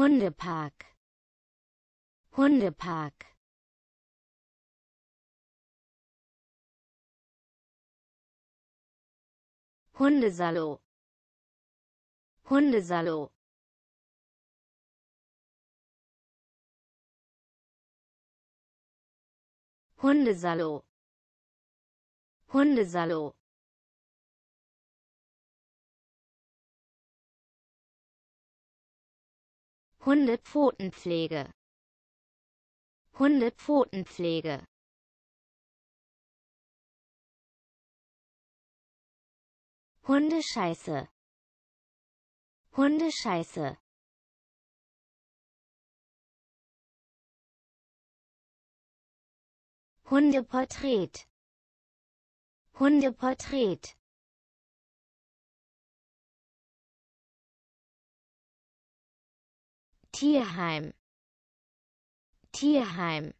Hundepark Hundepark Hundesalo Hundesalo Hundesalo Hundesalo Hundepfotenpflege Hundepfotenpflege Hundescheiße Hundescheiße Hundeporträt Hundeporträt Tierheim Tierheim